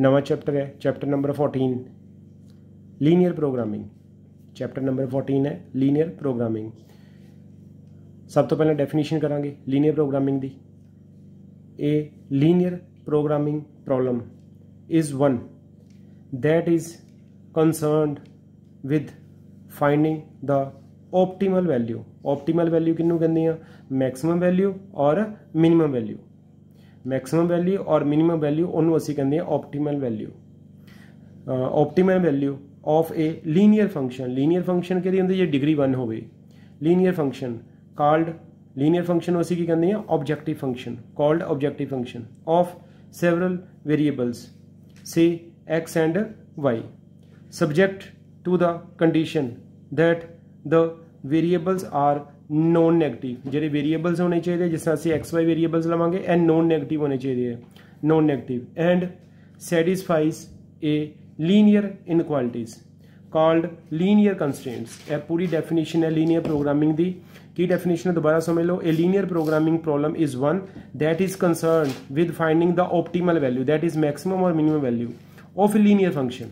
ਨਵਾਂ ਚੈਪਟਰ ਹੈ chapter number 14 linear programming chapter number 14 ਹੈ ਲੀਨੀਅਰ ਪ੍ਰੋਗਰਾਮਿੰਗ ਸਭ ਤੋਂ ਪਹਿਲਾਂ ਡੈਫੀਨੇਸ਼ਨ ਕਰਾਂਗੇ ਲੀਨੀਅਰ ਪ੍ਰੋਗਰਾਮਿੰਗ ਦੀ ਇਹ linear programming problem is one that is concerned with finding the optimal value optimal value ਕਿੰਨੂੰ ਕਹਿੰਦੇ ਆ ਮੈਕਸਿਮਮ ਵੈਲਿਊ ਔਰ ਮਿਨਿਮਮ ਵੈਲਿਊ ਮੈਕਸਿਮਮ ਵੈਲਿਊ ਔਰ ਮਿਨੀਮਮ ਵੈਲਿਊ ਉਹਨੂੰ ਅਸੀਂ ਕਹਿੰਦੇ ਆ optimal value optimal value of a linear function linear function ਕਿਹਦੀ ਹੁੰਦੀ ਜੇ ਡਿਗਰੀ 1 ਹੋਵੇ linear function called linear function ਨੂੰ ਅਸੀਂ ਕੀ ਕਹਿੰਦੇ ਆ objective function called objective function of several variables say x and y subject to the condition that the variables are non negative जे वेरीएबल्स होने चाहिए जिस तरह अं एक्स वाई वेरीएबल्स लवेंगे एंड नॉन नैगेटिव होने चाहिए non negative and satisfies a linear inequalities called linear constraints ए पूरी डेफिनेशन है लीनियर प्रोग्रामिंग की की डेफिनेशन है दोबारा समझ लो a linear programming problem is one that is concern with finding the optimal value that is maximum और minimum value of a linear function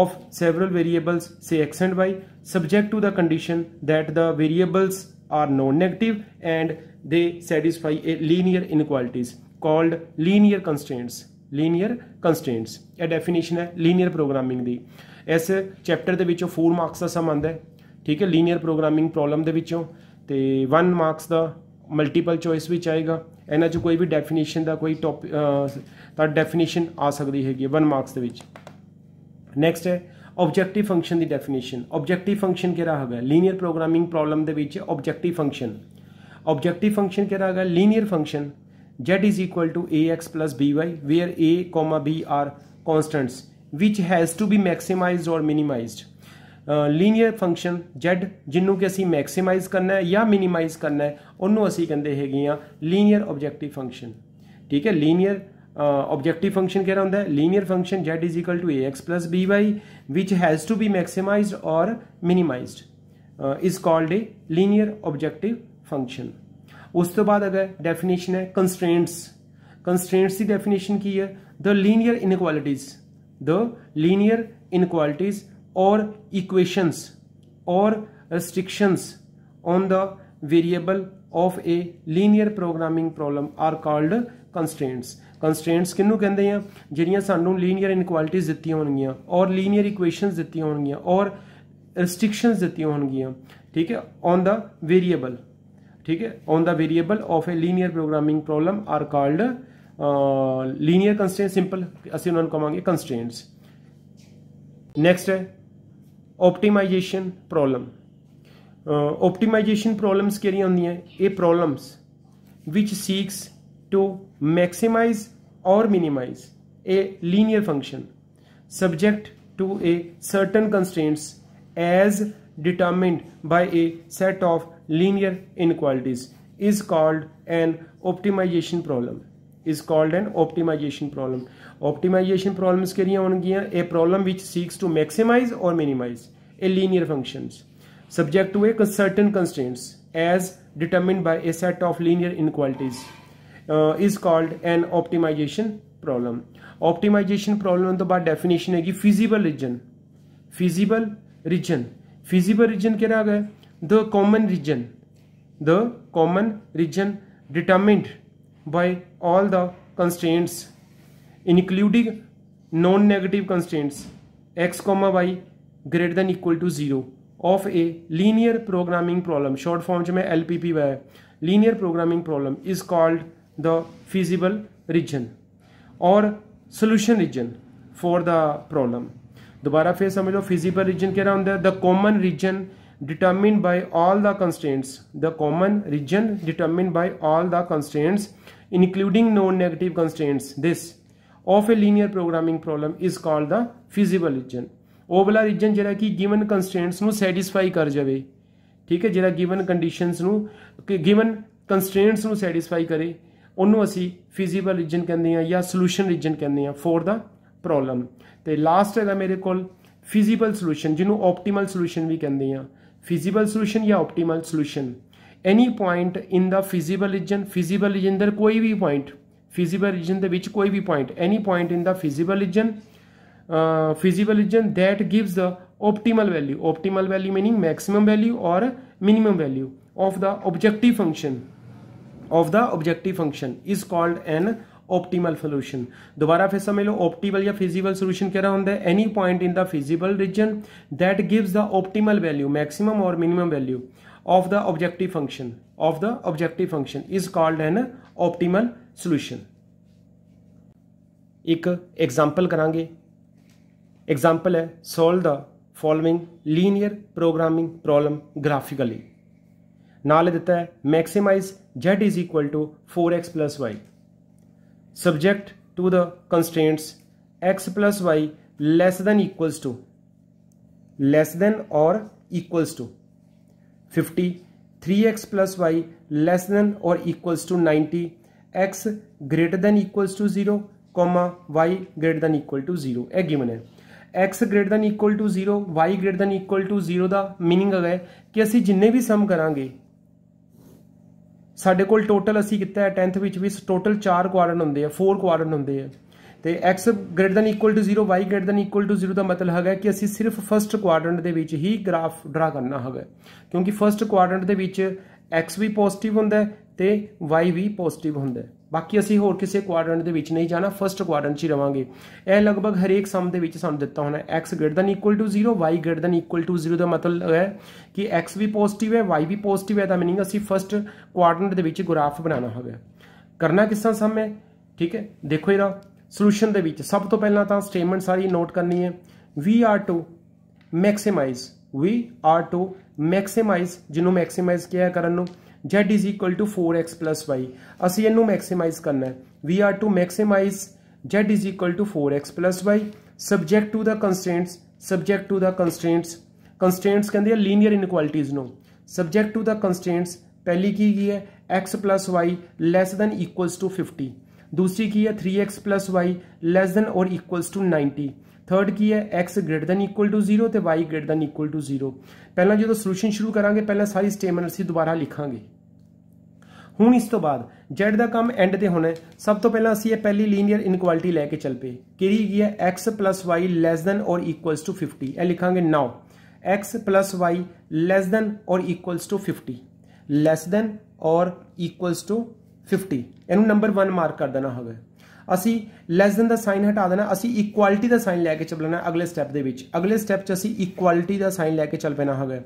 of several variables say x and y subject to the condition that the variables are non-negative and they satisfy a linear inequalities called linear constraints linear constraints ਇਹ definition ਹੈ linear programming ਦੀ ਇਸ chapter ਦੇ ਵਿੱਚੋਂ 4 marks ਦਾ ਸਮ ਆਂਦਾ ਹੈ ਠੀਕ ਹੈ linear programming problem ਦੇ ਵਿੱਚੋਂ ਤੇ 1 ਮਾਰਕਸ ਦਾ ਮਲਟੀਪਲ ਚੋਇਸ ਵਿੱਚ ਆਏਗਾ ਇਹਨਾਂ 'ਚ ਕੋਈ ਵੀ ਡੈਫੀਨੇਸ਼ਨ ਦਾ ਕੋਈ ਟੌਪ ਤਾਂ ਡੈਫੀਨੇਸ਼ਨ ਆ ਸਕਦੀ ਹੈਗੀ 1 ਮਾਰਕਸ ਦੇ ਵਿੱਚ ਨੈਕਸਟ ਹੈ ਆਬਜੈਕਟਿਵ ਫੰਕਸ਼ਨ ਦੀ ਡੈਫੀਨੇਸ਼ਨ ਆਬਜੈਕਟਿਵ ਫੰਕਸ਼ਨ ਕਿਹੜਾ ਹੈਗਾ ਲੀਨੀਅਰ ਪ੍ਰੋਗਰਾਮਿੰਗ ਪ੍ਰੋਬਲਮ ਦੇ ਵਿੱਚ ਆਬਜੈਕਟਿਵ ਫੰਕਸ਼ਨ ਆਬਜੈਕਟਿਵ ਫੰਕਸ਼ਨ ਕਿਹੜਾ ਹੈਗਾ linear function z is equal to ax plus by where a comma b are constants which has to be maximized or minimized linear uh, function z ਜਿਹਨੂੰ ਕਿ ਅਸੀਂ ਮੈਕਸਿਮਾਈਜ਼ ਕਰਨਾ ਹੈ ਜਾਂ ਮਿਨੀਮਾਈਜ਼ ਕਰਨਾ ਹੈ ਉਹਨੂੰ ਅਸੀਂ ਕਹਿੰਦੇ ਹੈਗੇ ਆ ਲੀਨੀਅਰ ਆਬਜੈਕਟਿਵ ਫੰਕਸ਼ਨ ਠੀਕ ਹੈ ਲੀਨੀਅਰ ऑब्जेक्टिव फंक्शन कह रहा होता है linear function z is equal to a x plus b y which has to be maximise or minimise is called a linear objective function ਉਸ ਤੋਂ ਬਾਅਦ ਅਗਰ ਡੈਫੀਨੇਸ਼ਨ ਹੈ ਕੰਸਟ੍ਰੇਂਟਸ ਕੰਸਟ੍ਰੇਂਟਸ ਦੀ ਡੈਫੀਨੇਸ਼ਨ ਕੀ ਹੈ ਦ linear ਇਨਕੁਆਲਿਟੀਜ਼ the linear ਇਨਕੁਆਲਿਟੀਜ਼ or equations or restrictions on the variable of a linear programming problem are called constraints constraints ਕਿਹਨੂੰ ਕਹਿੰਦੇ ਆ ਜਿਹੜੀਆਂ ਸਾਨੂੰ ਲੀਨੀਅਰ ਇਨਕੁਆਲਿਟੀਜ਼ ਦਿੱਤੀਆਂ ਹੋਣਗੀਆਂ ਔਰ ਲੀਨੀਅਰ ਇਕੁਏਸ਼ਨਸ ਦਿੱਤੀਆਂ ਹੋਣਗੀਆਂ ਔਰ ਰੈਸਟ੍ਰਿਕਸ਼ਨਸ ਦਿੱਤੀਆਂ ਹੋਣਗੀਆਂ ਠੀਕ ਹੈ ਔਨ ਦਾ ਵੇਰੀਏਬਲ ਠੀਕ ਹੈ on the variable of a linear programming problem are called linear constraint simple ਅਸੀਂ ਉਹਨਾਂ ਨੂੰ ਕਹਾਂਗੇ ਕੰਸਟ੍ਰੇਂਟਸ ਨੈਕਸਟ ਹੈ ਆਪਟੀਮਾਈਜੇਸ਼ਨ ਪ੍ਰੋਬਲਮ ਆਪਟੀਮਾਈਜੇਸ਼ਨ ਪ੍ਰੋਬਲਮਸ ਕਿਹੜੀਆਂ ਹੁੰਦੀਆਂ ਇਹ problems which seeks to maximize or minimize a linear function subject to a certain constraints as determined by a set of linear inequalities is called an optimization problem is called an optimization problem optimization problems ke a problem which seeks to maximize or minimize a linear functions subject to a certain constraints as determined by a set of linear inequalities is called an optimisation problem optimisation problem तो बाद definition है कि feasible region feasible region feasible region क्या आ गए the common region the common region determined by all the constants including non negative constants x comma y greater than equal to zero of a linear programming problem short form जो मैं L P P Y linear programming problem is called the feasible region और solution region for the problem दोबारा फिर समझ लो feasible region क्या होता है the common region determine by all the constants the common region determine by all the constants including non negative constants this of a linear programming problem is called the feasible region ਉਹ region जरा कि given constants ਕੰਸਟ੍ਰੇਂਟਸ ਨੂੰ कर जाए ठीक है जरा given condition given ਨੂੰ ਗਿਵਨ ਕੰਸਟ੍ਰੇਂਟਸ उन्होंने असी फिजीबल रीजन कहें या सोल्यूशन रीजन कहने फोर द प्रॉब्लम तो लास्ट है मेरे को फिजीबल सोल्यूशन जिन्होंने ऑप्टीमल सोल्यूशन भी कहें हैं फिजिबल सोल्यूशन या optimal solution any point in the feasible region feasible region अंदर कोई भी पॉइंट फिजिबल रीजन के कोई भी point any point in the feasible region feasible region that gives the optimal value optimal value meaning maxim value or minim value of the objective function of the objective function is called an optimal solution दोबारा फिर समझ लो optimal या feasible solution कह रहा होंगे any point in the feasible region that gives the optimal value maximum और minimum value of the objective function of the objective function is called an optimal solution एक एग्जाम्पल करा example है solve the following linear programming problem graphically नाले देता है maximise z is equal to four x plus y subject to the constants x plus y less than equals to less than or equals to fifty three x plus y less than or equals to ninety x greater than equals to zero comma y greater than equal to zero a given है x greater than equal to zero y greater than equal to zero का meaning है कि असी जिन्हें भी सम करा ਸਾਡੇ ਕੋਲ ਟੋਟਲ ਅਸੀਂ ਕੀਤਾ ਹੈ 10th ਵਿੱਚ ਵੀ ਟੋਟਲ 4 ਕੁਆਡਰਨ ਹੁੰਦੇ ਆ 4 ਕੁਆਡਰਨ ਹੁੰਦੇ ਆ ਤੇ x greater than equal to 0 y greater than equal to 0 ਦਾ ਮਤਲਬ ਹੈਗਾ ਕਿ ਅਸੀਂ ਸਿਰਫ ਫਰਸਟ ਕੁਆਡਰੈਂਟ ਦੇ ਵਿੱਚ ਹੀ ਗ੍ਰਾਫ ਡਰਾ ਕਰਨਾ ਹੈਗਾ ਕਿਉਂਕਿ ਫਰਸਟ ਕੁਆਡਰੈਂਟ ਦੇ ਵਿੱਚ x ਵੀ ਪੋਜ਼ਿਟਿਵ ਹੁੰਦਾ ਹੈ ਤੇ y ਵੀ ਪੋਜ਼ਿਟਿਵ ਹੁੰਦਾ ਹੈ ਬਾਕੀ ਅਸੀਂ ਹੋਰ ਕਿਸੇ ਕੁਆਡਰੈਂਟ ਦੇ ਵਿੱਚ ਨਹੀਂ ਜਾਣਾ ਫਰਸਟ ਕੁਆਡਰੈਂਟ 'ਚ ਹੀ ਰਵਾਂਗੇ ਇਹ ਲਗਭਗ ਹਰੇਕ ਸਮ ਦੇ ਵਿੱਚ ਸਾਨੂੰ ਦਿੱਤਾ ਹੋਣਾ x greater than equal to 0 y greater than equal to 0 ਦਾ ਮਤਲਬ ਹੈ ਕਿ x ਵੀ ਪੋਜ਼ਿਟਿਵ ਹੈ y ਵੀ ਪੋਜ਼ਿਟਿਵ ਹੈ ਦਾ मीनिंग ਅਸੀਂ ਫਰਸਟ ਕੁਆਡਰੈਂਟ ਦੇ ਵਿੱਚ ਗ੍ਰਾਫ ਬਣਾਉਣਾ ਹੋਗਾ ਕਰਨਾ ਕਿਸ ਤਰ੍ਹਾਂ ਸਮ ਹੈ ਠੀਕ ਹੈ ਦੇਖੋ ਇਹਦਾ ਸੋਲੂਸ਼ਨ ਦੇ ਵਿੱਚ ਸਭ ਤੋਂ ਪਹਿਲਾਂ ਤਾਂ ਸਟੇਟਮੈਂਟ ਸਾਰੀ ਨੋਟ ਕਰਨੀ ਹੈ v r 2 ਮੈਕਸਿਮਾਈਜ਼ v r 2 ਮੈਕਸਿਮਾਈਜ਼ ਜਿਹਨੂੰ ਮੈਕਸਿਮਾਈਜ਼ ਕਿਹਾ ਕਰਨ ਨੂੰ z is equal to 4x plus y ਅਸੀਂ ਇਹਨੂੰ ਮੈਕਸਿਮਾਈਜ਼ ਕਰਨਾ ਹੈ we are to maximize z is equal to 4x plus y subject to the constraints subject to the constraints constraints ਕਹਿੰਦੇ ਆ ਲੀਨੀਅਰ inequalities ਨੂੰ subject to the constraints ਪਹਿਲੀ ਕੀ ਕੀ ਹੈ x plus y less than equals to 50 ਦੂਸਰੀ ਕੀ ਹੈ 3x plus y less than or equals to 90 third ਕੀ ਹੈ x greater than equal to 0 ਤੇ y greater than equal to 0 ਪਹਿਲਾਂ ਜਦੋਂ ਸੋਲੂਸ਼ਨ ਸ਼ੁਰੂ ਕਰਾਂਗੇ ਪਹਿਲਾਂ ਸਾਰੀ ਸਟੇਟਮੈਂਟ ਅਸੀਂ ਦੁਬਾਰਾ ਲਿਖਾਂਗੇ ਹੁਣ ਇਸ ਤੋਂ ਬਾਅਦ z ਦਾ ਕੰਮ ਐਂਡ ਤੇ ਹੋਣਾ ਸਭ ਤੋਂ ਪਹਿਲਾਂ ਅਸੀਂ ਇਹ ਪਹਿਲੀ ਲੀਨੀਅਰ ਇਨਕੁਆਲਿਟੀ ਲੈ ਕੇ ਚੱਲ ਪਏ ਕਿਹੜੀ ਕੀ ਹੈ x y less than or equals to 50 ਇਹ ਲਿਖਾਂਗੇ now x y less than or equals to 50 less than or equals to 50 ਇਹਨੂੰ ਨੰਬਰ 1 ਮਾਰਕ ਕਰ ਦੇਣਾ ਹੋਵੇ ਅਸੀਂ ਲੈਸ ਦਨ ਦਾ ਸਾਈਨ ਹਟਾ ਦੇਣਾ ਅਸੀਂ ਇਕੁਐਲਟੀ ਦਾ ਸਾਈਨ ਲੈ ਕੇ ਚੱਲਣਾ ਅਗਲੇ ਸਟੈਪ ਦੇ ਵਿੱਚ ਅਗਲੇ ਸਟੈਪ 'ਚ ਅਸੀਂ ਇਕੁਐਲਟੀ ਦਾ ਸਾਈਨ ਲੈ ਕੇ ਚੱਲ ਪੈਣਾ ਹੈਗਾ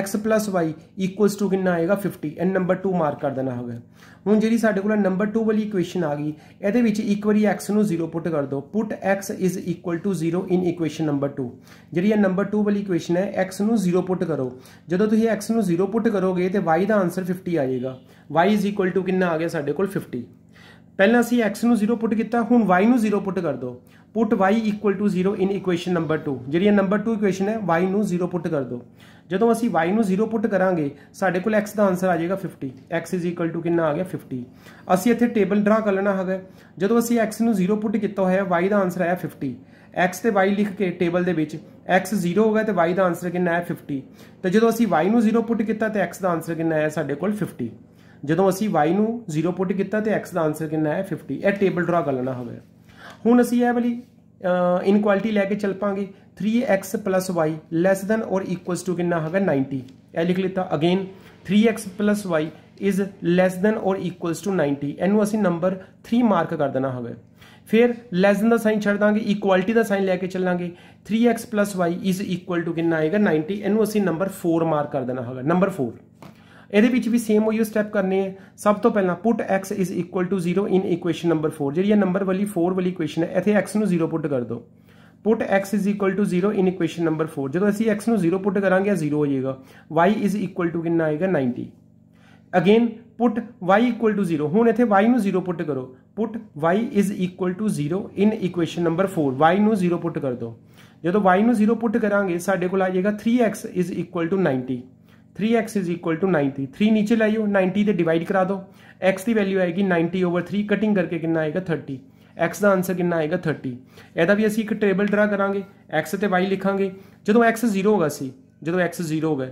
x y ਟੂ ਕਿੰਨਾ ਆਏਗਾ 50 ਐਂਡ ਨੰਬਰ 2 ਮਾਰਕ ਕਰ ਦੇਣਾ ਹੈਗਾ ਹੁਣ ਜਿਹੜੀ ਸਾਡੇ ਕੋਲ ਨੰਬਰ 2 ਵਾਲੀ ਇਕੁਏਸ਼ਨ ਆ ਗਈ ਇਹਦੇ ਵਿੱਚ ਇੱਕ ਵਾਰੀ x ਨੂੰ 0 ਪੁੱਟ ਕਰ ਦਿਓ put x is equal to 0 in equation number 2 ਜਿਹੜੀ ਇਹ ਨੰਬਰ 2 ਵਾਲੀ ਇਕੁਏਸ਼ਨ ਹੈ x ਨੂੰ 0 ਪੁੱਟ ਕਰੋ ਜਦੋਂ ਤੁਸੀਂ x ਨੂੰ 0 ਪੁੱਟ ਕਰੋਗੇ ਤੇ y ਦਾ ਆਨਸਰ 50 ਆ ਜਾਏਗਾ y ਇਜ਼ ਇਕੁਅਲ ਟੂ ਕਿੰਨਾ ਆ ਗਿਆ ਸਾਡੇ ਕੋਲ 50 ਪਹਿਲਾਂ ਅਸੀਂ x ਨੂੰ 0 ਪੁੱਟ ਕੀਤਾ ਹੁਣ y ਨੂੰ 0 ਪੁੱਟ ਕਰ ਦੋ put y 0 in equation number 2 ਜਿਹੜੀ ਨੰਬਰ 2 ਇਕੁਏਸ਼ਨ ਹੈ y ਨੂੰ 0 ਪੁੱਟ ਕਰ ਦੋ ਜਦੋਂ ਅਸੀਂ y ਨੂੰ 0 ਪੁੱਟ ਕਰਾਂਗੇ ਸਾਡੇ ਕੋਲ x ਦਾ ਆਨਸਰ ਆ ਜਾਏਗਾ 50 x ਕਿੰਨਾ ਆ ਗਿਆ 50 ਅਸੀਂ ਇੱਥੇ ਟੇਬਲ ਡਰਾ ਕਰ ਲੈਣਾ ਹੈਗਾ ਜਦੋਂ ਅਸੀਂ x ਨੂੰ 0 ਪੁੱਟ ਕੀਤਾ ਹੋਇਆ y ਦਾ ਆਨਸਰ ਆਇਆ 50 x ਤੇ y ਲਿਖ ਕੇ ਟੇਬਲ ਦੇ ਵਿੱਚ x 0 ਹੋ ਗਿਆ ਤੇ y ਦਾ ਆਨਸਰ ਕਿੰਨਾ ਆਇਆ 50 ਤੇ ਜਦੋਂ ਅਸੀਂ y ਨੂੰ 0 ਪੁੱਟ ਕੀਤਾ ਤੇ x ਦਾ ਆਨਸਰ ਕਿੰਨਾ ਆਇਆ ਸਾਡੇ ਕੋਲ 50 ਜਦੋਂ ਅਸੀਂ y ਨੂੰ 0 ਪੁੱਟ ਕੀਤਾ ਤੇ x ਦਾ ਆਨਸਰ ਕਿੰਨਾ ਹੈ 50 ਇਹ ਟੇਬਲ ਡਰਾ ਕਰ ਲੈਣਾ ਹੋਵੇ ਹੁਣ ਅਸੀਂ ਇਹ ਵਾਲੀ ਇਨਕੁਆਲਿਟੀ ਲੈ ਕੇ ਚੱਲ ਪਾਂਗੇ 3x y less than or equals to ਕਿੰਨਾ ਹੈਗਾ 90 ਇਹ ਲਿਖ ਲਿੱਤਾ again 3x y is less than or equals to 90 ਇਹਨੂੰ ਅਸੀਂ ਨੰਬਰ 3 ਮਾਰਕ ਕਰ ਦੇਣਾ ਹੋਵੇ ਫਿਰ ਲੈਸ ਦਨ ਦਾ ਸਾਈਨ ਛੱਡ ਦਾਂਗੇ ਇਕੁਆਲਿਟੀ ਦਾ ਸਾਈਨ ਲੈ ਕੇ ਚੱਲਾਂਗੇ 3x y is equal to ਕਿੰਨਾ ਆਏਗਾ 90 ਇਹਨੂੰ ਅਸੀਂ ਨੰਬਰ 4 ਮਾਰਕ ਕਰ ਦੇਣਾ ਹੋਗਾ ਨੰਬਰ 4 ये भी सेम उ स्टैप करने हैं सब तो पहला put x is equal to zero in equation number four जी नंबर वाली फोर वाली इक्वेश है इतने एक्स में जीरो पुट कर दो put x is equal to zero in equation number four जो असं एक्स में जीरो पुट करा जीरो हो जाएगा वाई इज इक्वल टू कि आएगा ninety again put y equal to zero हूँ इतने वाई में जीरो पुट करो put y is equal to zero in equation number four y में जीरो पुट कर दो जो वाई में जीरो पुट करा साढ़े को आ जाएगा three x is equal to ninety 3x is equal to 90 3 नीचे लाइयो 90 ਤੇ ਡਿਵਾਈਡ ਕਰਾ ਦਿਓ x ਦੀ ਵੈਲਿਊ ਆਏਗੀ 90 ਓਵਰ 3 ਕਟਿੰਗ ਕਰਕੇ ਕਿੰਨਾ ਆਏਗਾ 30 x ਦਾ ਆਨਸਰ ਕਿੰਨਾ ਆਏਗਾ 30 ਇਹਦਾ ਵੀ ਅਸੀਂ ਇੱਕ ਟੇਬਲ ਡਰਾ ਕਰਾਂਗੇ x ਤੇ y ਲਿਖਾਂਗੇ ਜਦੋਂ x 0 ਹੋਗਾ ਸੀ ਜਦੋਂ x 0 ਹੋਗਾ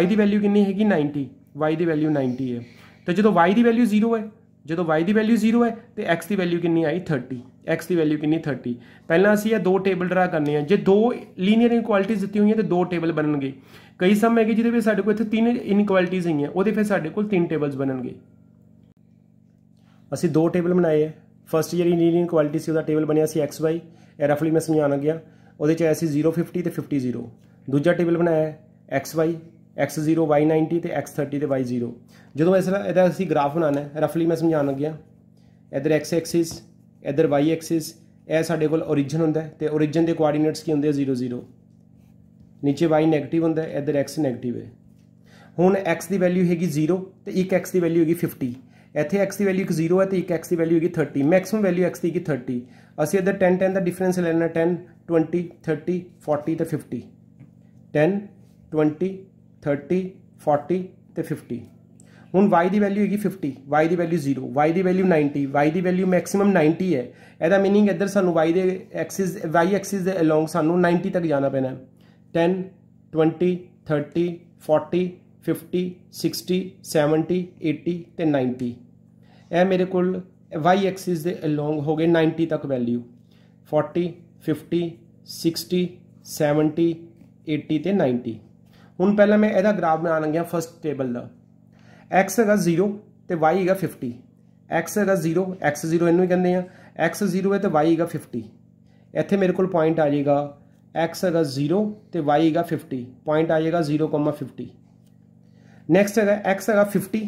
y ਦੀ ਵੈਲਿਊ ਕਿੰਨੀ ਹੈਗੀ 90 y ਦੀ ਵੈਲਿਊ 90 ਹੈ ਤੇ ਜਦੋਂ y ਦੀ ਵੈਲਿਊ 0 ਹੈ ਜਦੋਂ y ਦੀ ਵੈਲਿਊ 0 ਹੈ ਤੇ x ਦੀ ਵੈਲਿਊ ਕਿੰਨੀ ਆਈ 30 x ਦੀ ਵੈਲਿਊ ਕਿੰਨੀ 30 ਪਹਿਲਾਂ ਅਸੀਂ ਇਹ ਦੋ ਟੇਬਲ ਡਰਾ ਕਰਨੇ ਆ ਜੇ ਦੋ ਲੀਨੀਅਰ ਇਨਕੁਆਲਿਟੀਜ਼ ਦਿੱਤੀ ਹੋਈਆਂ ਤੇ ਦੋ ਟੇਬਲ ਬਣਨਗੇ ਕਈ ਸਮ ਹੈਗੇ ਜਿਹਦੇ ਵਿੱਚ ਸਾਡੇ ਕੋਲ ਇੱਥੇ ਤਿੰਨ ਇਨਕੁਆਲਿਟੀਜ਼ ਹੈਗੀਆਂ ਉਹਦੇ ਫਿਰ ਸਾਡੇ ਕੋਲ ਤਿੰਨ ਟੇਬਲਸ ਬਣਨਗੇ ਅਸੀਂ ਦੋ ਟੇਬਲ ਬਣਾਏ ਹੈ ਫਰਸਟ ਜਿਹੜੀ ਇੰਜੀਨੀਅਰਿੰਗ ਕੁਆਲਿਟੀ ਸੀ ਉਹਦਾ ਟੇਬਲ ਬਣਿਆ ਸੀ xy ਇਹ ਰਫਲੀ ਮੈਂ ਸਮਝਾਣ ਗਿਆ ਉਹਦੇ ਚ ਆਇਆ ਸੀ 050 ਤੇ 50 ਦੂਜਾ ਟੇਬਲ ਬਣਾਇਆ ਹੈ xy x0 y90 ਤੇ x30 ਤੇ y0 ਜਦੋਂ ਇਸ ਦਾ ਇਹਦਾ ਅਸੀਂ ਗ੍ਰਾਫ ਬਣਾਣਾ ਹੈ ਰਫਲੀ ਮੈਂ ਸਮਝਾਣ ਗਿਆ ਇਧਰ x ਐਕਸਿਸ ਇਧਰ y ਐਕਸਿਸ ਇਹ ਸਾਡੇ ਕੋਲ origin ਹੁੰਦਾ ਹੈ ਤੇ origin ਦੇ ਕੋਆਰਡੀਨੇਟਸ ਕੀ ਹੁੰਦੇ ਆ 00 ਨੀਚੇ y 네ਗੇਟਿਵ ਹੁੰਦਾ ਹੈ ਇਧਰ x 네ਗੇਟਿਵ ਹੈ ਹੁਣ x ਦੀ ਵੈਲਿਊ ਹੈਗੀ 0 ਤੇ ਇੱਕ x ਦੀ ਵੈਲਿਊ ਹੈਗੀ 50 ਇੱਥੇ x ਦੀ ਵੈਲਿਊ 0 ਹੈ ਤੇ ਇੱਕ x ਦੀ ਵੈਲਿਊ ਹੈਗੀ 30 ਮੈਕਸਿਮਮ ਵੈਲਿਊ x ਦੀ ਹੈਗੀ 30 ਅਸੀਂ ਇਧਰ 10 10 ਦਾ ਡਿਫਰੈਂਸ ਲੈਣਾ 10 20 30 40 ਤੇ 50 10 20 30 40 ਤੇ 50 ਹੁਣ y ਦੀ ਵੈਲਿਊ ਹੈਗੀ 50 y ਦੀ ਵੈਲਿਊ 0 y ਦੀ ਵੈਲਿਊ 90 y ਦੀ ਵੈਲਿਊ ਮੈਕਸਿਮਮ 90 ਹੈ ਇਹਦਾ मीनिंग ਇੱਧਰ ਸਾਨੂੰ y ਦੇ ਐਕਸਿਸ y ਐਕਸਿਸ ਦੇ ਅਲੋਂਗ ਸਾਨੂੰ 90 ਤੱਕ ਜਾਣਾ ਪੈਣਾ ਹੈ 10 20 30 40 50 60 70 80 ਤੇ 90 ਇਹ ਮੇਰੇ ਕੋਲ y ਐਕਸਿਸ ਦੇ ਅਲੋਂਗ ਹੋ ਗਏ 90 ਤੱਕ ਵੈਲਿਊ 40 50 60 70 80 ਤੇ 90 ਹੁਣ ਪਹਿਲਾਂ ਮੈਂ ਇਹਦਾ ਗ੍ਰਾਫ ਬਣਾ ਲੰਗਿਆ ਫਸਟ ਟੇਬਲ ਦਾ x ਹੈਗਾ 0 ਤੇ y ਹੈਗਾ 50 x ਹੈਗਾ 0 x 0 ਇਹਨੂੰ ਹੀ ਕਹਿੰਦੇ ਆ x 0 ਹੈ ਤੇ y ਹੈਗਾ 50 ਇੱਥੇ ਮੇਰੇ ਕੋਲ ਪੁਆਇੰਟ ਆ ਜਾਏਗਾ x ਹੈਗਾ 0 ਤੇ y ਹੈਗਾ 50 ਪੁਆਇੰਟ ਆ ਜਾਏਗਾ 0,50 ਨੈਕਸਟ ਹੈਗਾ x ਹੈਗਾ 50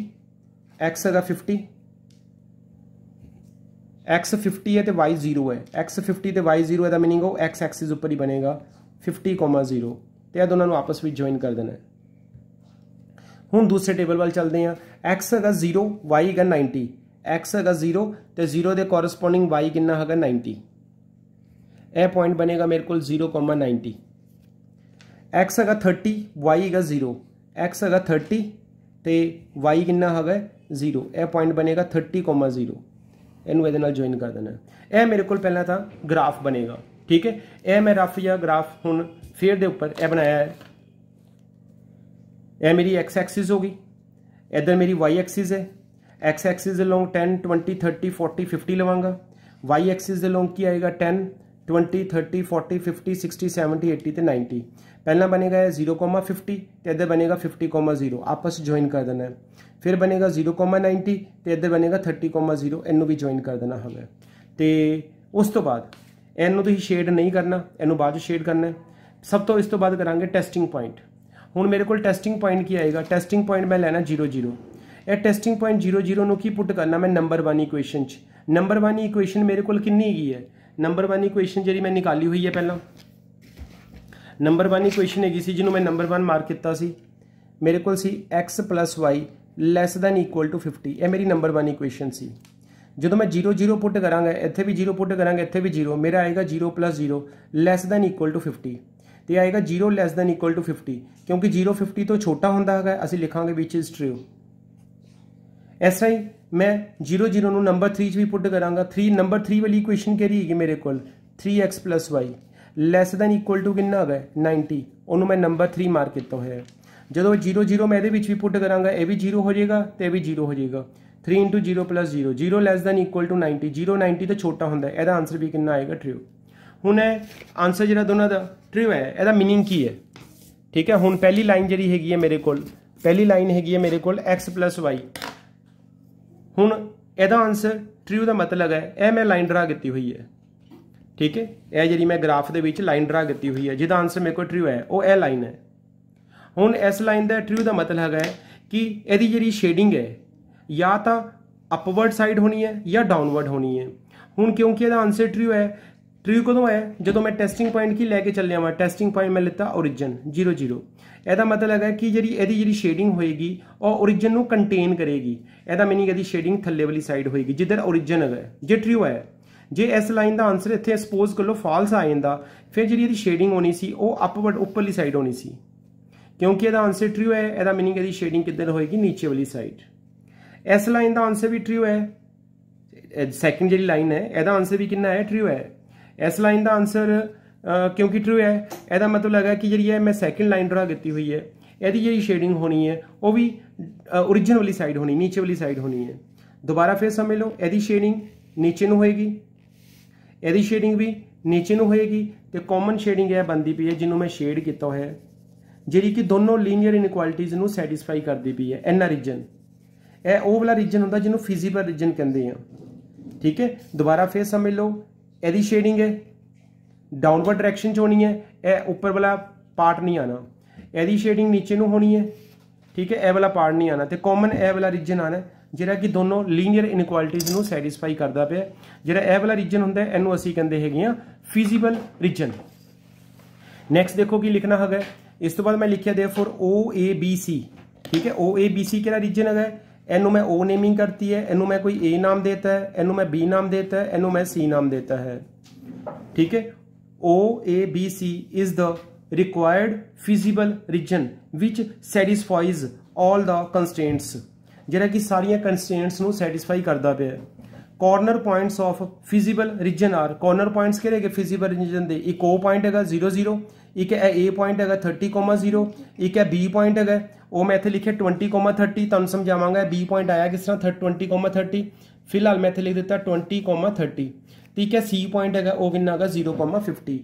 x ਹੈਗਾ 50 x 50 ਹੈ ਤੇ y 0 ਹੈ x 50 ਤੇ y 0 ਹੈ ਦਾ ਮੀਨਿੰਗ ਉਹ x ਐਕਸਿਸ ਉੱਪਰ ਹੀ ਬਣੇਗਾ 50,0 ਤੇ ਇਹ ਦੋਨਾਂ ਨੂੰ ਆਪਸ ਵਿੱਚ ਜੁਆਇਨ ਕਰ ਦੇਣਾ ਹੁਣ ਦੂਸਰੇ ਟੇਬਲ ਵੱਲ ਚੱਲਦੇ ਹਾਂ x ਹੈਗਾ 0 y ਹੈਗਾ 90 x ਹੈਗਾ 0 ਤੇ 0 ਦੇ ਕੋਰਸਪੋਂਡਿੰਗ y ਕਿੰਨਾ ਹੈਗਾ 90 ए पॉइंट बनेगा मेरे को जीरो कॉमा नाइनटी एक्स हैगा थर्टी वाई है जीरो एक्स हैगा थर्टी तो वाई कि है जीरो ए पॉइंट बनेगा थर्टी कॉमा जीरो इन ज्वाइन कर देना यह मेरे को पहले तो ग्राफ बनेगा ठीक है यह मैं रफ या ग्राफ हूँ फेयर के उपर यह बनाया है यह मेरी एक्स एक्सिस होगी इधर मेरी वाई एक्सिस है x axis long ten twenty thirty forty fifty लवागा वाई एक्सिस लौंग की आएगा टेन 20 30 40 50 60 70 80 ਤੇ 90 ਪਹਿਲਾਂ ਬਣੇਗਾ है जीरो कॉमा फिफ्टी तो इधर बनेगा फिफ्टी कॉमा जीरो आपस ज्वाइन कर देना है फिर बनेगा जीरो कॉमा नाइनटी तो इधर बनेगा थर्टी कॉमा जीरो इनू भी ज्वाइन कर देना हमें तो उस तो बाद ਇਹਨੂੰ ਤੁਸੀਂ ਸ਼ੇਡ ਨਹੀਂ ਕਰਨਾ ਇਹਨੂੰ ਬਾਅਦ ਵਿੱਚ ਸ਼ੇਡ ਕਰਨਾ ਸਭ ਤੋਂ ਇਸ ਤੋਂ ਬਾਅਦ ਕਰਾਂਗੇ ਟੈਸਟਿੰਗ ਪੁਆਇੰਟ ਹੁਣ ਮੇਰੇ ਕੋਲ ਟੈਸਟਿੰਗ ਪੁਆਇੰਟ ਕੀ ਆਏਗਾ ਟੈਸਟਿੰਗ ਪੁਆਇੰਟ ਮੈਂ ਲੈਣਾ 00 ਇਹ ਟੈਸਟਿੰਗ ਪੁਆਇੰਟ 00 ਨੂੰ ਕੀ ਪੁੱਟ ਕਰਨਾ ਮੈਂ ਨੰਬਰ 1 ਇਕੁਏਸ਼ਨ 'ਚ ਨੰਬਰ 1 ਇਕੁਏਸ਼ਨ ਮੇਰੇ ਕੋਲ ਕਿੰਨੀ ਹੈਗੀ ਹੈ ਨੰਬਰ 1 ਇਕੁਏਸ਼ਨ ਜਿਹੜੀ ਮੈਂ ਨਿਕਾਲੀ ਹੋਈ ਹੈ ਪਹਿਲਾਂ ਨੰਬਰ 1 ਇਕੁਏਸ਼ਨ ਹੈਗੀ ਸੀ ਜਿਹਨੂੰ ਮੈਂ ਨੰਬਰ 1 ਮਾਰਕ ਕੀਤਾ ਸੀ ਮੇਰੇ ਕੋਲ ਸੀ x y less than equal to 50 ਇਹ ਮੇਰੀ ਨੰਬਰ 1 ਇਕੁਏਸ਼ਨ ਸੀ ਜਦੋਂ ਮੈਂ 0 0 ਪੁੱਟ ਕਰਾਂਗਾ ਇੱਥੇ ਵੀ 0 ਪੁੱਟ ਕਰਾਂਗਾ ਇੱਥੇ ਵੀ 0 ਮੇਰਾ ਆਏਗਾ 0 0 ਲੈਸ ਦੈਨ ਇਕੁਅਲ ਟੂ 50 ਤੇ ਆਏਗਾ 0 ਲੈਸ ਦੈਨ ਇਕੁਅਲ ਟੂ 50 ਕਿਉਂਕਿ 0 50 ਤੋਂ ਛੋਟਾ ਹੁੰਦਾ ਹੈਗਾ ਅਸੀਂ ਲਿਖਾਂਗੇ ਵਿਚ ਇਸ ਟ੍ਰੂ ਐਸਾ ਹੀ ਮੈਂ 00 ਨੂੰ ਨੰਬਰ 3 ਚ ਵੀ ਪੁੱਟ ਕਰਾਂਗਾ 3 ਨੰਬਰ 3 ਵਾਲੀ ਇਕੁਏਸ਼ਨ ਕਿਹੜੀ ਹੈਗੀ ਮੇਰੇ ਕੋਲ 3x y less than equal to ਕਿੰਨਾ ਹੈਗਾ 90 ਉਹਨੂੰ ਮੈਂ ਨੰਬਰ 3 ਮਾਰਕ ਕੀਤਾ ਹੋਇਆ ਜਦੋਂ 00 ਮੈਂ ਇਹਦੇ ਵਿੱਚ ਵੀ ਪੁੱਟ ਕਰਾਂਗਾ ਇਹ ਵੀ 0 ਹੋ ਜਾਏਗਾ ਤੇ ਇਹ ਵੀ 0 ਹੋ ਜਾਏਗਾ 3 0 0 0 ਲੈਸ ਦੈਨ ਇਕੁਅਲ ਟੂ 90 0 90 ਤੋਂ ਛੋਟਾ ਹੁੰਦਾ ਹੈ ਇਹਦਾ ਆਨਸਰ ਵੀ ਕਿੰਨਾ ਆਏਗਾ ਟ੍ਰੂ ਹੁਣ ਹੈ ਆਨਸਰ ਜਿਹੜਾ ਦੋਨਾਂ ਦਾ ਟ੍ਰੂ ਹੈ ਇਹਦਾ मीनिंग ਕੀ ਹੈ ਠੀਕ ਹੈ ਹੁਣ ਪਹਿਲੀ ਲਾਈਨ ਜਿਹੜੀ ਹੈਗੀ ਹੈ ਮੇਰੇ ਕੋਲ ਪਹਿਲੀ ਲਾਈਨ ਹੈਗੀ ਹੈ ਮੇਰੇ ਕੋਲ x y ਹੁਣ ਇਹਦਾ ਆਨਸਰ ਟਰੂ ਦਾ ਮਤਲਬ ਹੈ ਇਹ ਮੈਂ ਲਾਈਨ ਡਰਾ ਕੀਤੀ ਹੋਈ ਹੈ ਠੀਕ ਹੈ ਇਹ ਜਿਹੜੀ ਮੈਂ ਗ੍ਰਾਫ ਦੇ ਵਿੱਚ ਲਾਈਨ ਡਰਾ ਕੀਤੀ ਹੋਈ ਹੈ ਜਿਹਦਾ ਆਨਸਰ ਮੇਰੇ ਕੋਲ ਟਰੂ ਹੈ ਉਹ ਇਹ ਲਾਈਨ ਹੈ ਹੁਣ ਇਸ ਲਾਈਨ ਦਾ ਟਰੂ ਦਾ ਮਤਲਬ ਹੈਗਾ ਕਿ ਇਹਦੀ ਜਿਹੜੀ ਸ਼ੇਡਿੰਗ ਹੈ ਜਾਂ ਤਾਂ ਅਪਵਰਡ ਸਾਈਡ ਹੋਣੀ ਹੈ ਜਾਂ ਡਾਊਨਵਰਡ ਹੋਣੀ ਹੈ ਹੁਣ ਕਿਉਂਕਿ ਇਹਦਾ ਆਨਸਰ ਟਰੂ ਹੈ ਟ੍ਰੂ ਕਦੋਂ ਆਇਆ ਜਦੋਂ ਮੈਂ ਟੈਸਟਿੰਗ ਪੁਆਇੰਟ ਕੀ ਲੈ ਕੇ ਚੱਲਿਆ ਮੈਂ ਟੈਸਟਿੰਗ ਪੁਆਇੰਟ ਮੈਂ ਲਿੱਤਾ origin 00 ਇਹਦਾ ਮਤਲਬ ਹੈ ਕਿ ਜਿਹੜੀ ਇਹਦੀ ਜਿਹੜੀ ਸ਼ੇਡਿੰਗ ਹੋਏਗੀ ਉਹ origin ਨੂੰ ਕੰਟੇਨ ਕਰੇਗੀ ਇਹਦਾ ਮੀਨਿੰਗ ਇਹਦੀ ਸ਼ੇਡਿੰਗ ਥੱਲੇ ਵਾਲੀ ਸਾਈਡ ਹੋਏਗੀ ਜਿੱਧਰ origin ਹੈ ਜੇ ਟ੍ਰੂ ਆਇਆ ਜੇ ਇਸ ਲਾਈਨ ਦਾ ਆਨਸਰ ਇੱਥੇ ਸਪੋਜ਼ ਕਰ ਲਓ ਫਾਲਸ ਆ ਜਾਂਦਾ ਫਿਰ ਜਿਹੜੀ ਇਹਦੀ ਸ਼ੇਡਿੰਗ ਹੋਣੀ ਸੀ ਉਹ ਅਪਵਰਡ ਉੱਪਰਲੀ ਸਾਈਡ ਹੋਣੀ ਸੀ ਕਿਉਂਕਿ ਇਹਦਾ ਆਨਸਰ ਟ੍ਰੂ ਹੈ ਇਹਦਾ ਮੀਨਿੰਗ ਇਹਦੀ ਸ਼ੇਡਿੰਗ ਕਿੱਧਰ ਹੋਏਗੀ ਨੀਚੇ ਵਾਲੀ ਸਾਈਡ ਇਸ ਲਾਈਨ ਦਾ ਆਨਸਰ ਵੀ ਟ੍ਰੂ ਹੈ ਸੈਕੰਡ ਜਿਹੜੀ ਲਾਈਨ ਹੈ ਇਹਦਾ ਆਨਸਰ ਵੀ ਕਿੰਨਾ ਹੈ ਟ੍ਰੂ ਹੈ ਇਸ ਲਾਈਨ ਦਾ ਆਨਸਰ ਕਿਉਂਕਿ ਟਰੂ ਹੈ ਇਹਦਾ ਮਤਲਬ ਲੱਗਾ ਕਿ ਜਿਹੜੀ ਇਹ ਮੈਂ ਸੈਕਿੰਡ ਲਾਈਨ ਡਰਾ ਕੀਤੀ ਹੋਈ ਹੈ ਇਹਦੀ ਜਿਹੜੀ ਸ਼ੇਡਿੰਗ ਹੋਣੀ ਹੈ ਉਹ ਵੀ origin ਵਾਲੀ ਸਾਈਡ ਹੋਣੀ ਨੀਚੇ ਵਾਲੀ ਸਾਈਡ ਹੋਣੀ ਹੈ ਦੁਬਾਰਾ ਫੇਰ ਸਮਝ ਲਓ ਇਹਦੀ ਸ਼ੇਡਿੰਗ ਨੀਚੇ ਨੂੰ ਹੋਏਗੀ ਇਹਦੀ ਸ਼ੇਡਿੰਗ ਵੀ ਨੀਚੇ ਨੂੰ ਹੋਏਗੀ ਤੇ ਕਾਮਨ ਸ਼ੇਡਿੰਗ ਹੈ ਬੰਦੀ ਪਈ ਹੈ ਜਿਹਨੂੰ ਮੈਂ ਸ਼ੇਡ ਕੀਤਾ ਹੋਇਆ ਹੈ ਜਿਹੜੀ ਕਿ ਦੋਨੋਂ ਲੀਨੀਅਰ ਇਨਕੁਆਲਿਟੀਜ਼ ਨੂੰ ਸੈਟੀਸਫਾਈ ਕਰਦੀ ਪਈ ਹੈ ਇਹਨਾਂ ਰੀਜਨ ਇਹ ਉਹ ਵਾਲਾ ਰੀਜਨ ਹੁੰਦਾ ਜਿਹਨੂੰ ਫਿਜ਼ੀਬਲ ਰੀਜਨ ਕਹਿੰਦੇ ਆ ਠੀਕ ਹੈ ਦੁਬਾਰਾ ਫੇਰ ਸਮਝ ਲਓ ਇਹਦੀ ਸ਼ੇਡਿੰਗ ਹੈ ਡਾਊਨਵਰਡ ਡਾਇਰੈਕਸ਼ਨ ਚ ਹੋਣੀ ਹੈ ਇਹ ਉੱਪਰ ਵਾਲਾ ਪਾਰਟ ਨਹੀਂ ਆਣਾ ਇਹਦੀ ਸ਼ੇਡਿੰਗ ਨੀਚੇ ਨੂੰ ਹੋਣੀ ਹੈ ਠੀਕ ਹੈ ਇਹ ਵਾਲਾ ਪਾਰਟ ਨਹੀਂ ਆਣਾ ਤੇ ਕਾਮਨ ਇਹ ਵਾਲਾ ਰੀਜਨ ਆਣਾ ਜਿਹੜਾ ਕਿ ਦੋਨੋਂ ਲੀਨੀਅਰ ਇਨਕੁਆਲਿਟੀਜ਼ ਨੂੰ ਸੈਟੀਸਫਾਈ ਕਰਦਾ ਪਿਆ ਜਿਹੜਾ ਇਹ ਵਾਲਾ ਰੀਜਨ ਹੁੰਦਾ ਹੈ ਇਹਨੂੰ ਅਸੀਂ ਕਹਿੰਦੇ ਹੈਗੇ ਆ ਫੀਜ਼ੀਬਲ ਰੀਜਨ ਨੈਕਸਟ ਦੇਖੋ ਕੀ ਲਿਖਣਾ ਹੈਗਾ ਇਸ ਤੋਂ ਬਾਅਦ ਮੈਂ ਲਿਖਿਆ देयरफॉर OABC ਠੀਕ ਹੈ OABC ਕਿਹੜਾ ਰੀਜਨ ਹੈਗਾ ਇਹਨੂੰ ਮੈਂ O ਨੇਮਿੰਗ ਕਰਤੀ ਹੈ ਇਹਨੂੰ ਮੈਂ ਕੋਈ A ਨਾਮ ਦੇਤਾ ਹੈ ਇਹਨੂੰ ਮੈਂ B ਨਾਮ ਦੇਤਾ ਹੈ ਇਹਨੂੰ ਮੈਂ C ਨਾਮ ਦੇਤਾ ਹੈ ਠੀਕ ਹੈ O A B C is the required feasible region which satisfies all the constraints ਜਿਹੜਾ ਕਿ ਸਾਰੀਆਂ ਕੰਸਟ੍ਰੇਂਟਸ ਨੂੰ ਸੈਟੀਸਫਾਈ ਕਰਦਾ ਪਿਆ corner points of feasible region are corner points ਕਿਹੜੇ ਕਿ ਫਿਜ਼ੀਬਲ ਰੀਜਨ ਦੇ ਇੱਕ O ਪੁਆਇੰਟ ਹੈਗਾ 00 ਇੱਕ ਹੈ A ਪੁਆਇੰਟ ਹੈਗਾ 30,0 ਇੱਕ ਹੈ B ਪੁਆਇੰਟ ਹੈਗਾ ਉਹ ਮੈਂ ਇੱਥੇ ਲਿਖਿਆ 20,30 ਤੁਹਾਨੂੰ ਸਮਝਾਵਾਂਗਾ B ਪੁਆਇੰਟ ਆਇਆ ਕਿਸ ਤਰ੍ਹਾਂ 20,30 ਫਿਲਹਾਲ ਮੈਂ ਇੱਥੇ ਲਿਖ ਦਿੱਤਾ 20,30 ਠੀਕ ਹੈ C ਪੁਆਇੰਟ ਹੈਗਾ ਉਹ ਕਿੰਨਾ ਹੈਗਾ 0,50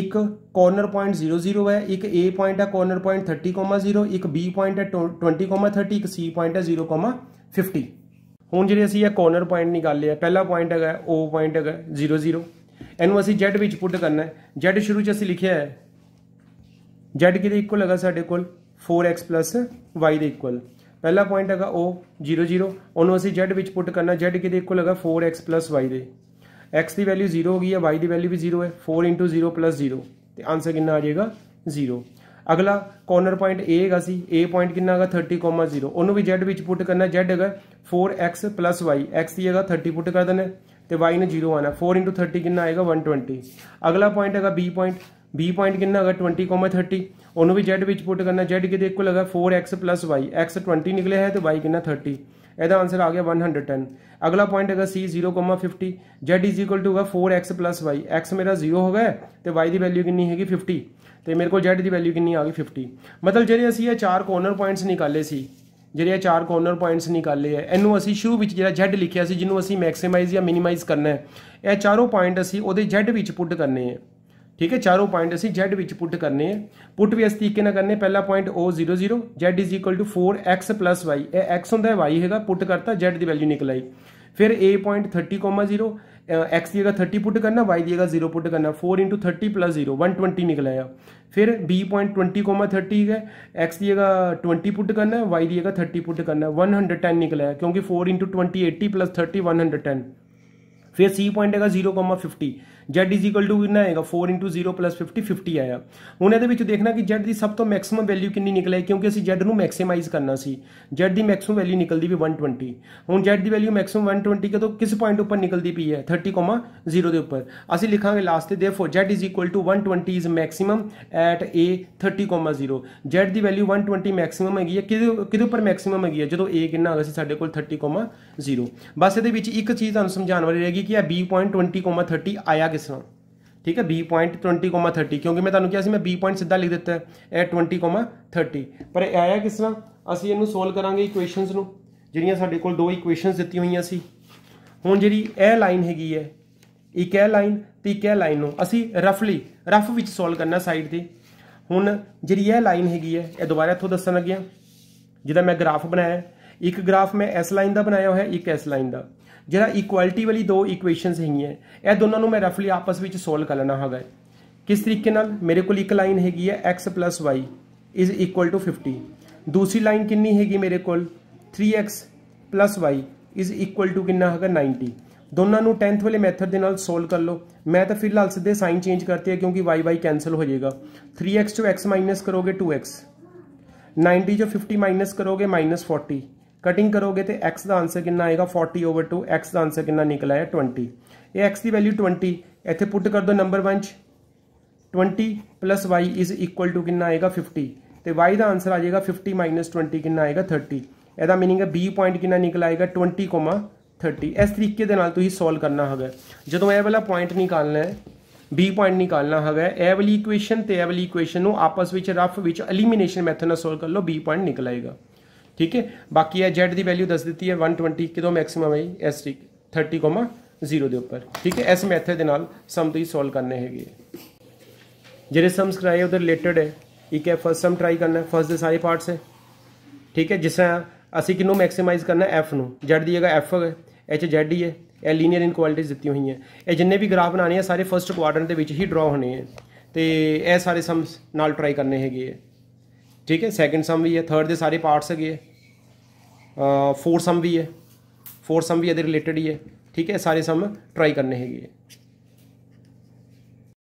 ਇੱਕ ਕੋਰਨਰ ਪੁਆਇੰਟ 00 ਹੈ ਇੱਕ A ਪੁਆਇੰਟ ਹੈ ਕੋਰਨਰ ਪੁਆਇੰਟ 30,0 ਇੱਕ B ਪੁਆਇੰਟ ਹੈ 20,30 ਇੱਕ C ਪੁਆਇੰਟ ਹੈ 0,50 ਹੁਣ ਜਿਹੜੇ ਅਸੀਂ ਇਹ ਕੋਰਨਰ ਪੁਆਇੰਟ ਨਿਕਾਲੇ ਆ ਪਹਿਲਾ ਪੁਆਇੰਟ ਹੈਗਾ O ਪੁਆਇੰਟ ਹੈਗਾ 00 ਇਹਨੂੰ ਅਸੀਂ Z ਵਿੱਚ ਪੁੱਟ ਕਰਨਾ ਹੈ Z ਸ਼ੁਰੂ ਚ ਅਸੀਂ ਲਿਖਿਆ ਹੈ Z ਕਿਹਦੇ ਇਕੁਅਲ ਹੈਗਾ ਸਾਡੇ ਕੋਲ 4x y ਦੇ ਇਕੁਅਲ ਪਹਿਲਾ ਪੁਆਇੰਟ ਹੈਗਾ O 0 0 ਉਹਨੂੰ ਅਸੀਂ Z ਵਿੱਚ ਪੁੱਟ ਕਰਨਾ Z ਕਿਹਦੇ ਇਕੁਅਲ ਹੈਗਾ 4x y ਦੇ x ਦੀ ਵੈਲਿਊ 0 ਹੋ ਗਈ ਹੈ y ਦੀ ਵੈਲਿਊ ਵੀ 0 ਹੈ 4 0 0 ਤੇ ਆਨਸਰ ਕਿੰਨਾ ਆ ਜਾਏਗਾ 0 ਅਗਲਾ ਕਾਰਨਰ ਪੁਆਇੰਟ A ਹੈਗਾ ਸੀ A ਪੁਆਇੰਟ ਕਿੰਨਾ ਹੈਗਾ 30,0 ਉਹਨੂੰ ਵੀ Z ਵਿੱਚ ਪੁੱਟ ਕਰਨਾ Z ਹੈਗਾ 4x y x ਦੀ ਹੈਗਾ 30 ਪੁੱਟ ਕਰ ਦੇਣਾ ਤੇ y ਨੇ 0 ਆਣਾ 4 30 ਕਿੰਨਾ ਆਏਗਾ 120 ਅਗਲਾ ਪੁਆਇੰਟ ਹੈਗਾ B ਪੁਆਇੰਟ B ਪੁਆਇੰਟ ਕਿੰਨਾ ਹੈਗਾ 20,30 ਉਹਨੂੰ ਵੀ z ਵਿੱਚ ਪੁੱਟ ਕਰਨਾ z ਦੇ ਇਕੁਅਲ ਹੈਗਾ 4x y x 20 ਨਿਕਲੇ ਹੈ ਤੇ y ਕਿੰਨਾ 30 ਇਹਦਾ ਆਨਸਰ ਆ ਗਿਆ 110 ਅਗਲਾ ਪੁਆਇੰਟ ਹੈਗਾ c 0,50 z ਹੈਗਾ 4x y x ਮੇਰਾ 0 ਹੋ ਗਿਆ ਤੇ y ਦੀ ਵੈਲਿਊ ਕਿੰਨੀ ਹੈਗੀ 50 ਤੇ ਮੇਰੇ ਕੋਲ z ਦੀ ਵੈਲਿਊ ਕਿੰਨੀ ਆ ਗਈ 50 ਮਤਲਬ ਜਿਹੜੇ ਅਸੀਂ ਇਹ ਚਾਰ ਕੋਰਨਰ ਪੁਆਇੰਟਸ ਨਿਕਾਲੇ ਸੀ ਜਿਹੜੇ ਇਹ ਚਾਰ ਕੋਰਨਰ ਪੁਆਇੰਟਸ ਨਿਕਾਲੇ ਆ ਇਹਨੂੰ ਅਸੀਂ ਸ਼ੂ ਵਿੱਚ ਜਿਹੜਾ z ਲਿਖਿਆ ਸੀ ਜਿਹਨੂੰ ਅਸੀਂ ਮੈਕਸਿਮਾਈਜ਼ ਜਾਂ ਮਿਨੀਮਾਈਜ਼ ਕਰਨਾ ਹੈ ਇਹ ਚਾਰੋਂ ਪੁਆਇੰਟ ਅਸੀਂ ਉਹਦੇ z ਵਿੱਚ ਪੁੱਟ ਕਰਨੇ ਆ ठीक है चारों पॉइंट असं जैड में पुट करने हैं पुट भी इस तरीके करने पहला point O zero zero z is equal to four x plus y a x हों वाई है पुट करता जैड की वैल्यू निकल आई फिर A point thirty comma zero x की जगह थर्टी पुट करना वाई की जगह जीरो पुट करना four into thirty plus zero one twenty निकल आया फिर B point twenty comma thirty है एक्स की जगह ट्वेंटी पुट करना वाई की जगह थर्टी पुट करना वन हंड्रेड टेन निकल आया क्योंकि four into twenty eighty plus thirty one hundred ten फिर सी पॉइंट है जीरो कोमा फिफ्टी z ਕਿੰਨਾ ਆਏਗਾ 4 0 50 50 ਆਇਆ ਹੁਣ ਇਹਦੇ ਵਿੱਚ ਦੇਖਣਾ ਕਿ z ਦੀ ਸਭ ਤੋਂ ਮੈਕਸਿਮਮ ਵੈਲਿਊ ਕਿੰਨੀ ਨਿਕਲੇ ਕਿਉਂਕਿ ਅਸੀਂ z ਨੂੰ ਮੈਕਸਿਮਾਈਜ਼ ਕਰਨਾ ਸੀ z ਦੀ ਮੈਕਸਿਮਮ ਵੈਲਿਊ ਨਿਕਲਦੀ ਵੀ 120 ਹੁਣ z ਦੀ ਵੈਲਿਊ ਮੈਕਸਿਮਮ 120 ਕਦੋਂ ਕਿਸ ਪੁਆਇੰਟ ਉੱਪਰ ਨਿਕਲਦੀ ਪਈ ਹੈ 30, 0 ਦੇ ਉੱਪਰ ਅਸੀਂ ਲਿਖਾਂਗੇ ਲਾਸਟ ਤੇ therefore z 120 is maximum at a 30, 0 z ਦੀ ਵੈਲਿਊ 120 ਮੈਕਸਿਮਮ ਹੈਗੀ ਹੈ ਕਿਹਦੇ ਕਿਹਦੇ ਉੱਪਰ ਮੈਕਸਿਮਮ ਹੈਗੀ ਹੈ ਜਦੋਂ a ਕਿੰਨਾ ਹੈਗਾ ਸੀ ਸਾਡੇ ਕੋਲ 30, 0 ਬਸ ਇਹਦੇ ਵਿੱਚ ਇੱਕ ਚੀਜ਼ ਤੁਹਾਨੂੰ ਸਮਝਾਉਣ ਵਾਲੀ ਰਹੇਗੀ ਕਿ ਇਹ b.20,30 ਆਇਆ ਕਿਸ ਤਰ੍ਹਾਂ ਠੀਕ ਹੈ b.20,30 ਕਿਉਂਕਿ ਮੈਂ ਤੁਹਾਨੂੰ ਕਿਹਾ ਸੀ ਮੈਂ b ਪੁਆਇੰਟ ਸਿੱਧਾ ਲਿਖ ਦਿੱਤਾ ਹੈ ਇਹ 20,30 ਪਰ ਇਹ ਆਇਆ ਕਿਸ ਤਰ੍ਹਾਂ ਅਸੀਂ ਇਹਨੂੰ ਸੋਲਵ ਕਰਾਂਗੇ ਇਕੁਏਸ਼ਨਸ ਨੂੰ ਜਿਹੜੀਆਂ ਸਾਡੇ ਕੋਲ ਦੋ ਇਕੁਏਸ਼ਨਸ ਦਿੱਤੀ ਹੋਈਆਂ ਸੀ ਹੁਣ ਜਿਹੜੀ ਇਹ ਲਾਈਨ ਹੈਗੀ ਹੈ ਇੱਕ ਇਹ ਲਾਈਨ ਤੇ ਇੱਕ ਇਹ ਲਾਈਨ ਨੂੰ ਅਸੀਂ ਰਫਲੀ ਰਫ ਵਿੱਚ ਸੋਲਵ ਕਰਨਾ ਸਾਈਡ ਤੇ ਹੁਣ ਜਿਹੜੀ ਇਹ ਲਾਈਨ ਹੈਗੀ ਹੈ ਇਹ ਦੁਬਾਰਾ ਇੱਥੋਂ ਦੱਸਣ ਲੱਗਿਆ ਜਿਹਦਾ ਮੈਂ ਗ੍ਰਾਫ ਬਣਾਇਆ ਇੱਕ ਗ੍ਰਾਫ ਮੈਂ ਇਸ ਲਾਈਨ ਦਾ ਬਣਾਇਆ ਹੋਇਆ ਇੱਕ ਇਸ ਲਾਈਨ ਦਾ ਜਿਹੜਾ ਇਕੁਐਲਟੀ ਵਾਲੀ ਦੋ ਇਕੁਏਸ਼ਨਸ ਹੈਗੀਆਂ ਇਹ ਦੋਨਾਂ ਨੂੰ ਮੈਂ ਰਫਲੀ ਆਪਸ ਵਿੱਚ ਸੋਲਵ ਕਰ ਲੈਣਾ ਹੈਗਾ ਕਿਸ ਤਰੀਕੇ ਨਾਲ ਮੇਰੇ ਕੋਲ ਇੱਕ ਲਾਈਨ ਹੈਗੀ ਹੈ x y is equal to 50 ਦੂਸਰੀ ਲਾਈਨ ਕਿੰਨੀ ਹੈਗੀ ਮੇਰੇ ਕੋਲ 3x y is equal to ਕਿੰਨਾ ਹੈਗਾ 90 ਦੋਨਾਂ ਨੂੰ 10th ਵਾਲੇ ਮੈਥਡ ਦੇ ਨਾਲ ਸੋਲਵ ਕਰ ਲਓ ਮੈਂ ਤਾਂ ਫਿਲਹਾਲ ਸਿੱਧੇ ਸਾਈਨ ਚੇਂਜ ਕਰਤੇ ਆ ਕਿਉਂਕਿ y y ਕੈਨਸਲ ਹੋ ਜਾਏਗਾ 3x ਤੋਂ x ਮਾਈਨਸ ਕਰੋਗੇ 2x 90 ਜੋ 50 ਮਾਈਨਸ ਕਰੋਗੇ 40 ਕਟਿੰਗ ਕਰੋਗੇ ਤੇ x ਦਾ ਆਨਸਰ ਕਿੰਨਾ ਆਏਗਾ 40 ਓਵਰ 2 x ਦਾ ਆਨਸਰ ਕਿੰਨਾ ਨਿਕਲ ਆਇਆ 20 ਇਹ x ਦੀ ਵੈਲਿਊ 20 ਇੱਥੇ ਪੁੱਟ ਕਰ ਦੋ ਨੰਬਰ 1 ਚ 20 y ਇਜ਼ ਇਕੁਅਲ ਟੂ ਕਿੰਨਾ ਆਏਗਾ 50 ਤੇ y ਦਾ ਆਨਸਰ ਆ ਜਾਏਗਾ 50 20 ਕਿੰਨਾ ਆਏਗਾ 30 ਇਹਦਾ ਮੀਨਿੰਗ ਹੈ b ਪੁਆਇੰਟ ਕਿੰਨਾ ਨਿਕਲ ਆਏਗਾ 20, 30 ਇਸ ਤਰੀਕੇ ਦੇ ਨਾਲ ਤੁਸੀਂ ਸੋਲਵ ਕਰਨਾ ਹੈਗਾ ਜਦੋਂ ਇਹ ਵਾਲਾ ਪੁਆਇੰਟ ਨਿਕਾਲਣਾ ਹੈ b ਪੁਆਇੰਟ ਨਿਕਾਲਣਾ ਹੈਗਾ ਇਹ ਵਾਲੀ ਇਕੁਏਸ਼ਨ ਤੇ ਇਹ ਵਾਲੀ ਇਕੁਏਸ਼ਨ ਨੂੰ ਆਪਸ ਵਿੱਚ ਰਫ ਵਿੱਚ ਐਲੀਮੀਨੇਸ਼ਨ ਮੈਥਡ ਨਾਲ ਸੋਲਵ ਕਰ ਲਓ b ਪੁਆਇੰਟ ਨਿਕਲ ਆਏਗਾ ਠੀਕ ਹੈ ਬਾਕੀ ਇਹ z ਦੀ ਵੈਲਿਊ ਦੱਸ ਦਿੱਤੀ ਹੈ 120 ਕਿਦੋਂ ਮੈਕਸਿਮਮ ਹੈ ਇਸ ਠੀਕ 30,0 ਦੇ ਉੱਪਰ ਠੀਕ ਹੈ ਇਸ ਮੈਥਡ ਦੇ ਨਾਲ ਸਮ ਤੁਸੀਂ ਸੋਲਵ ਕਰਨੇ ਹੈਗੇ ਜਿਹੜੇ ਸਮਸ ਕਰਾਏ ਉਹਦੇ ਰਿਲੇਟਡ ਹੈ ਇੱਕ ਹੈ ਫਸਟ ਸਮ ਟਰਾਈ ਕਰਨਾ ਹੈ ਫਸਟ ਦੇ ਸਾਰੇ ਪਾਰਟਸ ਹੈ ਠੀਕ ਹੈ ਜਿਸ ਤਰ੍ਹਾਂ ਅਸੀਂ ਕਿਨੂੰ ਮੈਕਸਿਮਾਈਜ਼ ਕਰਨਾ ਹੈ f ਨੂੰ z ਦੀ ਜਗ੍ਹਾ f ਹੈ h z ਹੀ ਹੈ ਇਹ ਲੀਨੀਅਰ ਇਨਕੁਆਲਿਟੀਜ਼ ਦਿੱਤੀ ਹੋਈਆਂ ਇਹ ਜਿੰਨੇ ਵੀ ਗ੍ਰਾਫ ਬਣਾਣੇ ਆ ਸਾਰੇ ਫਸਟ ਕੁਆਡਰੈਂਟ ਦੇ ਵਿੱਚ ਹੀ ਡਰਾ ਹੋਣੇ ਆ ਤੇ ਇਹ ਸਾਰੇ ਸਮਸ ਨਾਲ ਟਰਾਈ ਕਰਨੇ ਹੈਗੇ ਆ ਠੀਕ ਹੈ ਸੈਕੰਡ ਸਮ ਵੀ ਹੈ ਥਰਡ ਦੇ ਸਾਰੇ ਪਾਰਟਸ ਹੈਗੇ ਆ ਫੋਰ ਸਮ ਵੀ ਹੈ ਫੋਰ ਸਮ ਵੀ ਇਹਦੇ ਰਿਲੇਟਡ ਹੀ ਹੈ ਠੀਕ ਹੈ ਸਾਰੇ ਸਮ ਟਰਾਈ ਕਰਨੇ ਹੈਗੇ